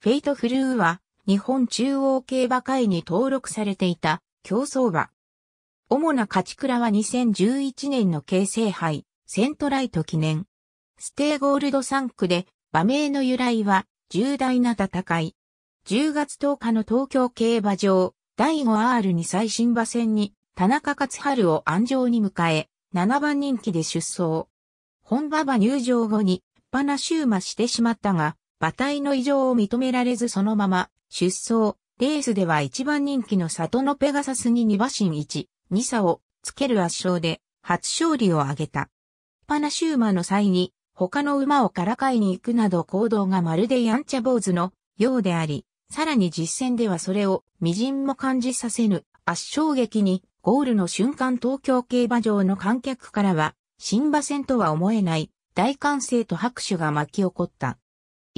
フェイトフルーは、日本中央競馬会に登録されていた、競争馬。主な勝ち倉は2011年の京成杯、セントライト記念。ステーゴールド3区で、馬名の由来は、重大な戦い。10月10日の東京競馬場、第5 r に最新馬戦に、田中勝春を安城に迎え、7番人気で出走。本馬場入場後に、パナシューマしてしまったが、馬体の異常を認められずそのまま、出走、レースでは一番人気の里のペガサスに2馬身1、2差をつける圧勝で初勝利を挙げた。パナシューマの際に他の馬をからかいに行くなど行動がまるでやんちゃ坊主のようであり、さらに実戦ではそれを微塵も感じさせぬ圧勝劇にゴールの瞬間東京競馬場の観客からは新馬戦とは思えない大歓声と拍手が巻き起こった。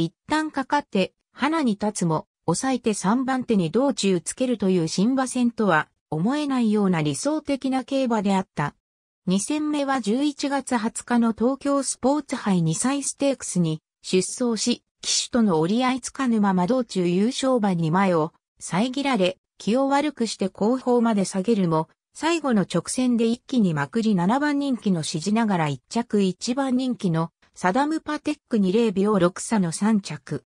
一旦かかって、花に立つも、抑えて3番手に道中つけるという新馬戦とは思えないような理想的な競馬であった。2戦目は11月20日の東京スポーツ杯2歳ステークスに出走し、騎手との折り合いつかぬまま道中優勝馬に前を遮られ、気を悪くして後方まで下げるも、最後の直線で一気にまくり7番人気の指示ながら1着1番人気のサダム・パテックに0秒6差の3着。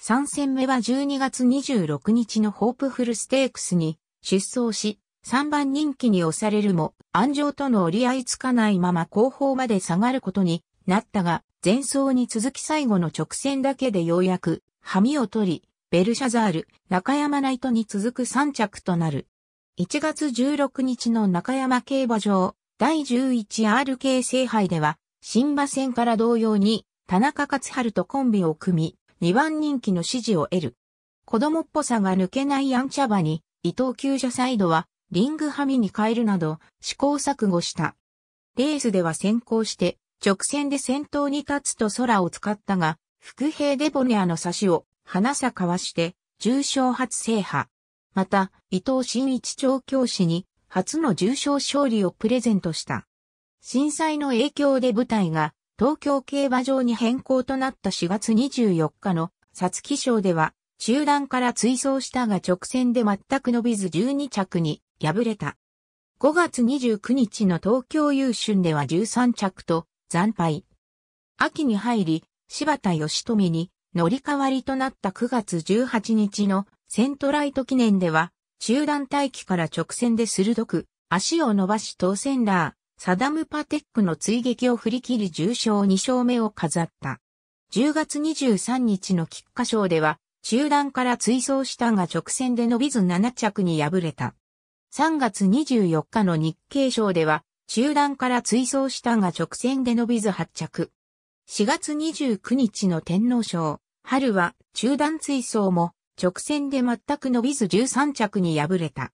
3戦目は12月26日のホープフルステークスに出走し、3番人気に押されるも、安城との折り合いつかないまま後方まで下がることになったが、前走に続き最後の直線だけでようやく、ハミを取り、ベルシャザール、中山ナイトに続く3着となる。1月16日の中山競馬場、第 11RK 聖杯では、新馬戦から同様に、田中勝春とコンビを組み、2番人気の支持を得る。子供っぽさが抜けないアンチャバに、伊藤救助サイドは、リングハミに変えるなど、試行錯誤した。レースでは先行して、直線で先頭に立つと空を使ったが、副兵デボネアの差しを、花さかわして、重賞初制覇。また、伊藤新一調教師に、初の重賞勝利をプレゼントした。震災の影響で舞台が東京競馬場に変更となった4月24日の皐月賞では中段から追走したが直線で全く伸びず12着に敗れた。5月29日の東京優春では13着と惨敗。秋に入り柴田義富に乗り換わりとなった9月18日のセントライト記念では中段待機から直線で鋭く足を伸ばし当選ラー。サダム・パテックの追撃を振り切り重賞2勝目を飾った。10月23日の菊花賞では、中段から追走したが直線で伸びず7着に敗れた。3月24日の日経賞では、中段から追走したが直線で伸びず8着。4月29日の天皇賞、春は中段追走も直線で全く伸びず13着に敗れた。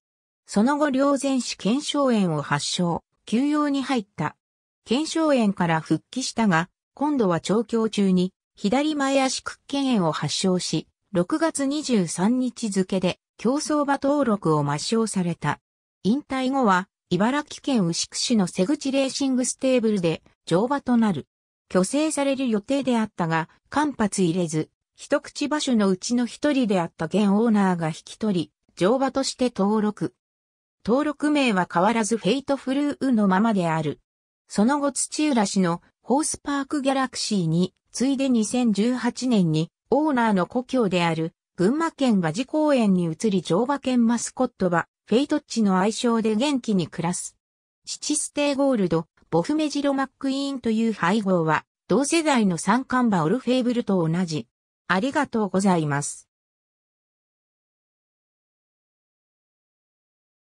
その後両前肢腱鞘炎を発症。休養に入った。腱鞘炎から復帰したが、今度は調教中に左前足屈腱炎を発症し、6月23日付で競走馬登録を抹消された。引退後は、茨城県牛久市の瀬口レーシングステーブルで乗馬となる。虚勢される予定であったが、間髪入れず、一口馬所のうちの一人であった現オーナーが引き取り、乗馬として登録。登録名は変わらずフェイトフルーのままである。その後土浦市のホースパークギャラクシーに、ついで2018年にオーナーの故郷である群馬県馬事公園に移り乗馬県マスコットはフェイトッチの愛称で元気に暮らす。父ステーゴールド、ボフメジロマックイーンという配合は同世代の三冠馬オルフェーブルと同じ。ありがとうございます。